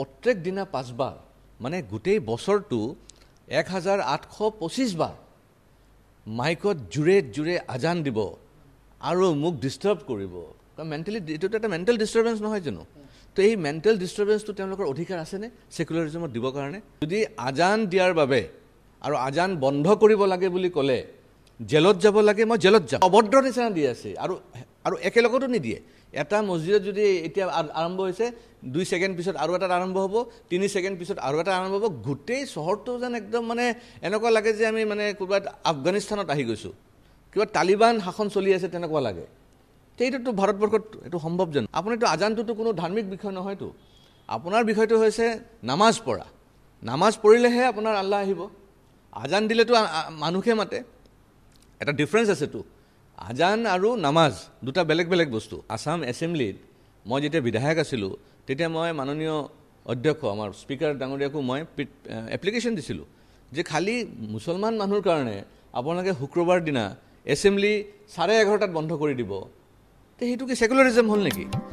প্ৰত্যেক দিনা পাঁচবাৰ মানে গোটেই বছৰটো এক হাজাৰ আঠশ পঁচিছ বাৰ মাইকত জোৰে জোৰে আজান দিব আৰু মোক ডিষ্টাৰ্ব কৰিব কাৰণ মেণ্টেলি এইটো এটা মেণ্টেল ডিষ্টাৰ্বেঞ্চ নহয় জানো তো এই মেণ্টেল ডিষ্টাৰ্বেঞ্চটো তেওঁলোকৰ অধিকাৰ আছেনে ছেকুলাৰিজমত দিবৰ কাৰণে যদি আজান দিয়াৰ বাবে আৰু আজান বন্ধ কৰিব লাগে বুলি ক'লে জেলত যাব লাগে মই জেলত যাম অভদ্ৰ নিচিনা দি আছে আৰু আৰু একেলগতো নিদিয়ে এটা মছজিদত যদি এতিয়া আৰম্ভ হৈছে দুই ছেকেণ্ড পিছত আৰু এটা আৰম্ভ হ'ব তিনি ছেকেণ্ড পিছত আৰু এটা আৰম্ভ হ'ব গোটেই চহৰটো যেন একদম মানে এনেকুৱা লাগে যে আমি মানে ক'ৰবাত আফগানিস্তানত আহি গৈছোঁ কিবা তালিবান শাসন চলি আছে তেনেকুৱা লাগে সেইটোতো ভাৰতবৰ্ষত এইটো সম্ভৱ জানো আপুনিতো আজানটোতো কোনো ধাৰ্মিক বিষয় নহয়তো আপোনাৰ বিষয়টো হৈছে নামাজ পঢ়া নামাজ পঢ়িলেহে আপোনাৰ আল্লাহ আহিব আজান দিলেতো মানুহে মাতে এটা ডিফাৰেঞ্চ আছেতো আজান আৰু নামাজ দুটা বেলেগ বেলেগ বস্তু আছাম এছেম্বলিত মই যেতিয়া বিধায়ক আছিলোঁ তেতিয়া মই মাননীয় অধ্যক্ষ আমাৰ স্পীকাৰ ডাঙৰীয়াকো মই এপ্লিকেশ্যন দিছিলোঁ যে খালী মুছলমান মানুহৰ কাৰণে আপোনালোকে শুক্ৰবাৰ দিনা এছেম্বলি চাৰে এঘাৰটাত বন্ধ কৰি দিব তে সেইটো কি ছেকুলাৰিজম হ'ল নেকি